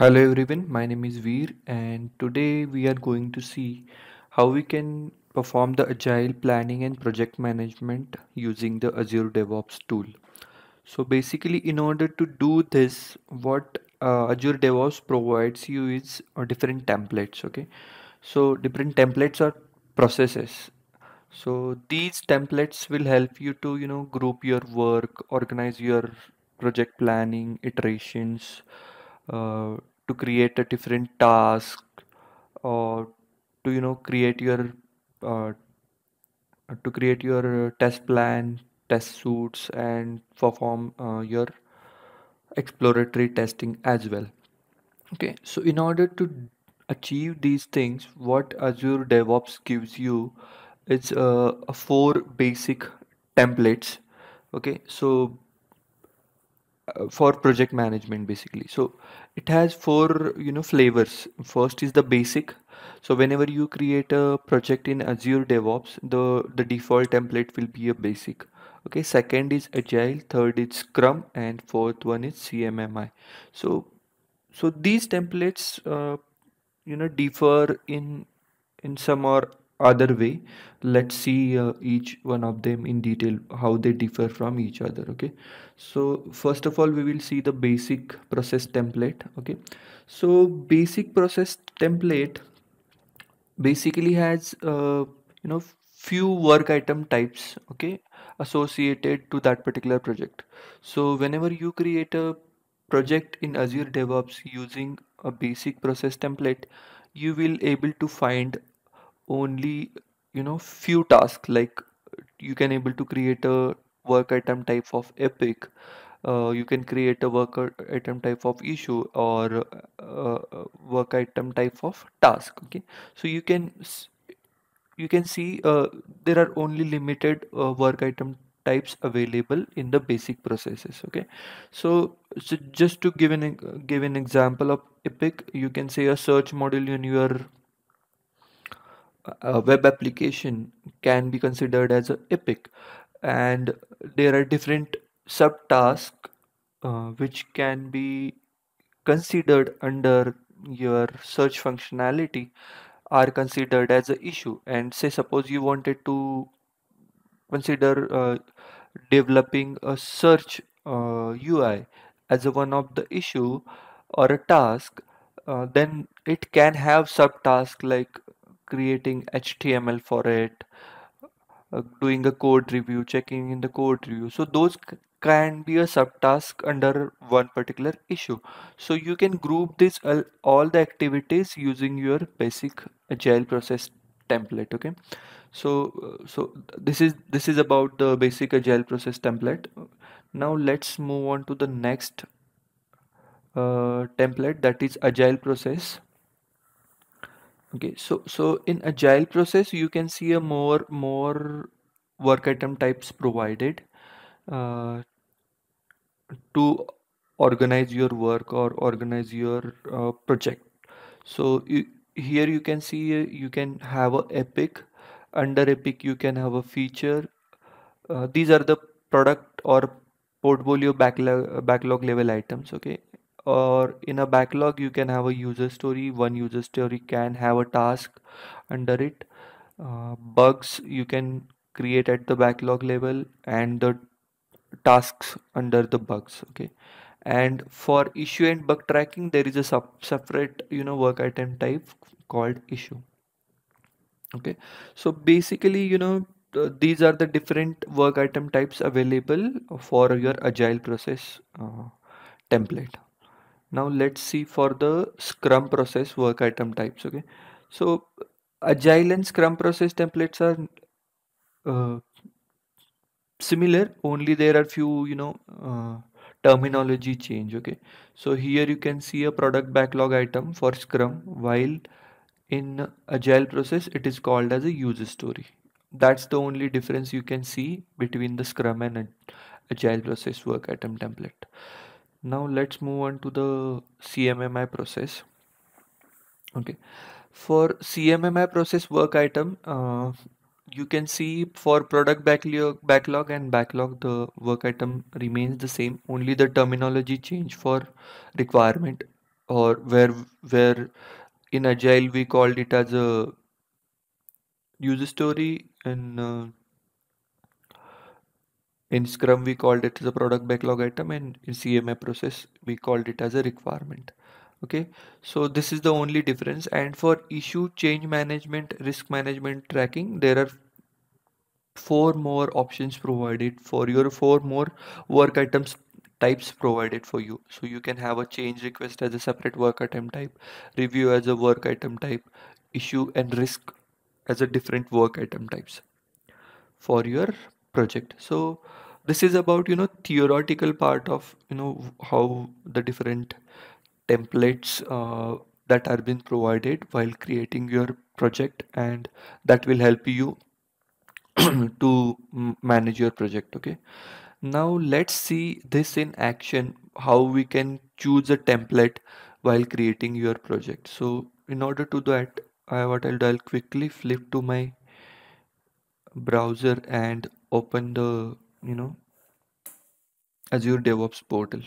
hello everyone my name is Veer and today we are going to see how we can perform the agile planning and project management using the Azure DevOps tool so basically in order to do this what uh, Azure DevOps provides you is uh, different templates okay so different templates are processes so these templates will help you to you know group your work organize your project planning iterations uh, to create a different task or to you know create your uh, to create your uh, test plan test suits and perform uh, your exploratory testing as well okay so in order to achieve these things what azure devops gives you is uh, four basic templates okay so for project management basically so it has four you know flavors first is the basic so whenever you create a project in azure devops the the default template will be a basic okay second is agile third is scrum and fourth one is cmmi so so these templates uh, you know differ in in some or other way let's see uh, each one of them in detail how they differ from each other okay so first of all we will see the basic process template okay so basic process template basically has uh, you know few work item types okay associated to that particular project so whenever you create a project in azure devops using a basic process template you will able to find only you know few tasks like you can able to create a work item type of epic uh, you can create a work item type of issue or uh, uh, work item type of task okay so you can you can see uh, there are only limited uh, work item types available in the basic processes okay so, so just to give an give an example of epic you can say a search module in your a web application can be considered as an epic and there are different subtasks uh, which can be considered under your search functionality are considered as an issue and say suppose you wanted to consider uh, developing a search uh, UI as a one of the issue or a task uh, then it can have subtask like creating HTML for it, uh, doing a code review, checking in the code review. So those can be a subtask under one particular issue. So you can group these all, all the activities using your basic agile process template. Okay, so uh, so this is this is about the basic agile process template. Now let's move on to the next uh, template that is agile process okay so so in agile process you can see a more more work item types provided uh, to organize your work or organize your uh, project so you, here you can see uh, you can have a epic under epic you can have a feature uh, these are the product or portfolio backlog backlog level items okay or in a backlog you can have a user story one user story can have a task under it uh, bugs you can create at the backlog level and the tasks under the bugs okay and for issue and bug tracking there is a sub separate you know work item type called issue okay so basically you know these are the different work item types available for your agile process uh, template now let's see for the scrum process work item types okay so agile and scrum process templates are uh, similar only there are few you know uh, terminology change okay so here you can see a product backlog item for scrum while in agile process it is called as a user story that's the only difference you can see between the scrum and agile process work item template now let's move on to the CMMI process okay for CMMI process work item uh, you can see for product backlog backlog and backlog the work item remains the same only the terminology change for requirement or where where in agile we called it as a user story and uh, in Scrum, we called it the product backlog item, and in cma process, we called it as a requirement. Okay, so this is the only difference. And for issue change management, risk management tracking, there are four more options provided for your four more work items types provided for you so you can have a change request as a separate work item type review as a work item type issue and risk as a different work item types for your project so this is about you know theoretical part of you know how the different templates uh, that are been provided while creating your project and that will help you to manage your project okay now let's see this in action how we can choose a template while creating your project so in order to that I what I'll do I'll quickly flip to my browser and open the you know Azure DevOps portal.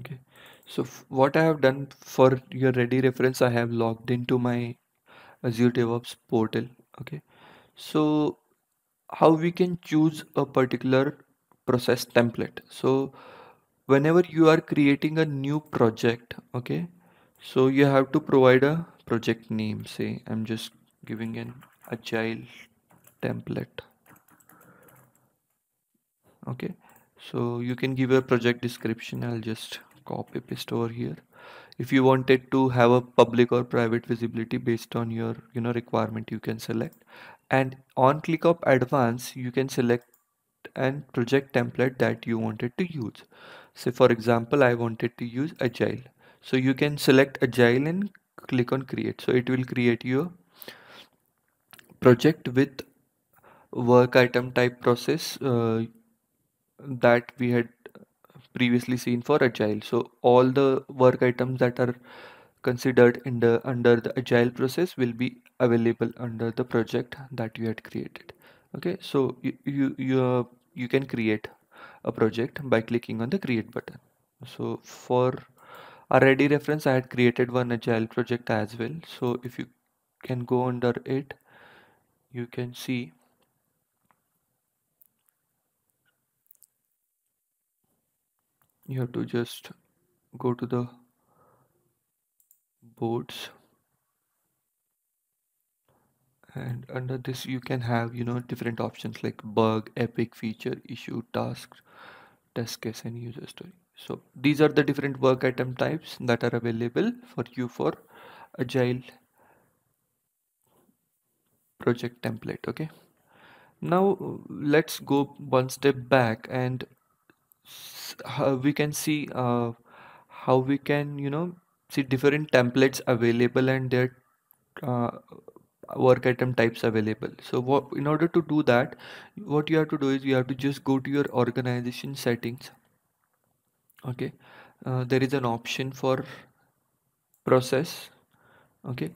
Okay, so what I have done for your ready reference, I have logged into my Azure DevOps portal. Okay, so how we can choose a particular process template. So whenever you are creating a new project, okay, so you have to provide a project name say I'm just giving an agile template okay so you can give a project description I'll just copy paste over here if you wanted to have a public or private visibility based on your you know requirement you can select and on click of advance, you can select and project template that you wanted to use say for example I wanted to use agile so you can select agile and click on create so it will create your project with work item type process uh, that we had previously seen for agile so all the work items that are considered in the under the agile process will be available under the project that you had created okay so you you you, uh, you can create a project by clicking on the create button so for already reference I had created one agile project as well so if you can go under it you can see you have to just go to the boards and under this you can have you know different options like bug epic feature issue task test case and user story so these are the different work item types that are available for you for agile project template okay now let's go one step back and we can see uh, how we can you know see different templates available and their uh, work item types available so what, in order to do that what you have to do is you have to just go to your organization settings okay uh, there is an option for process okay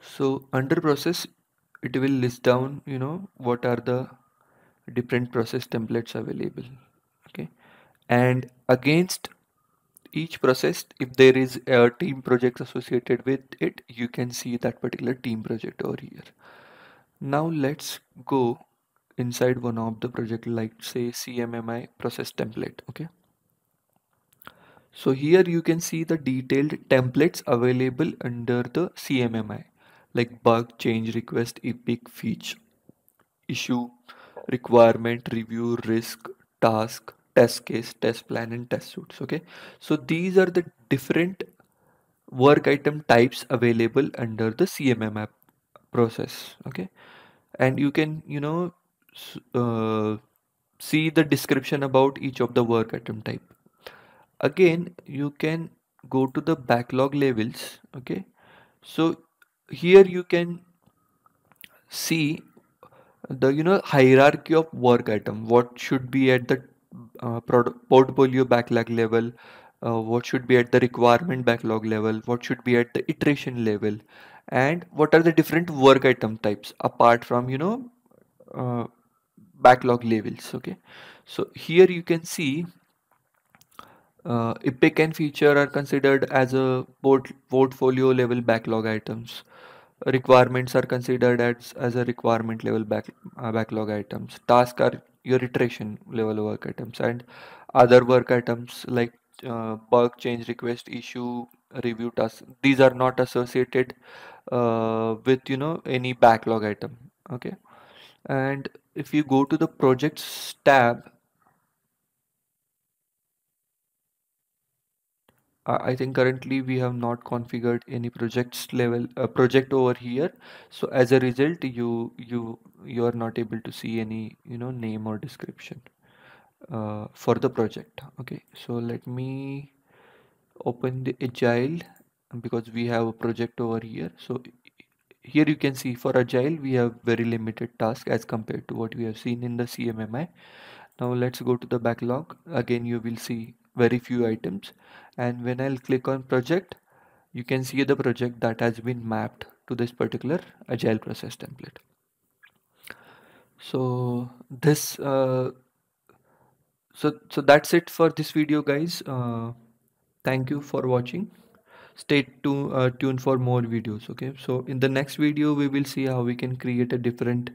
so under process it will list down you know what are the different process templates available okay and against each process if there is a team project associated with it you can see that particular team project over here now let's go inside one of the project like say CMMI process template okay so here you can see the detailed templates available under the CMMI like bug, change request, epic, feature, issue, requirement, review, risk, task, test case, test plan and test suits. Okay. So these are the different work item types available under the CMMI process. Okay. And you can, you know, uh, see the description about each of the work item type again you can go to the backlog levels. okay so here you can see the you know hierarchy of work item what should be at the uh, portfolio backlog level uh, what should be at the requirement backlog level what should be at the iteration level and what are the different work item types apart from you know uh, backlog levels? okay so here you can see uh, epic and feature are considered as a port- portfolio level backlog items. Requirements are considered as, as a requirement level back, uh, backlog items. Tasks are your iteration level work items and other work items like uh, bug change request issue review task. These are not associated uh, with you know any backlog item. Okay, and if you go to the projects tab I think currently we have not configured any projects level uh, project over here so as a result you you you are not able to see any you know name or description uh, for the project okay so let me open the agile because we have a project over here so here you can see for agile we have very limited task as compared to what we have seen in the CMMI now let's go to the backlog again you will see very few items and when I'll click on project you can see the project that has been mapped to this particular agile process template so this uh, so so that's it for this video guys uh, thank you for watching stay to, uh, tuned for more videos okay so in the next video we will see how we can create a different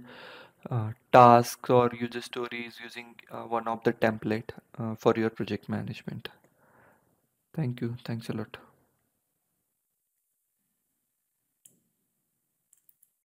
uh, tasks or user stories using uh, one of the template uh, for your project management Thank you. Thanks a lot.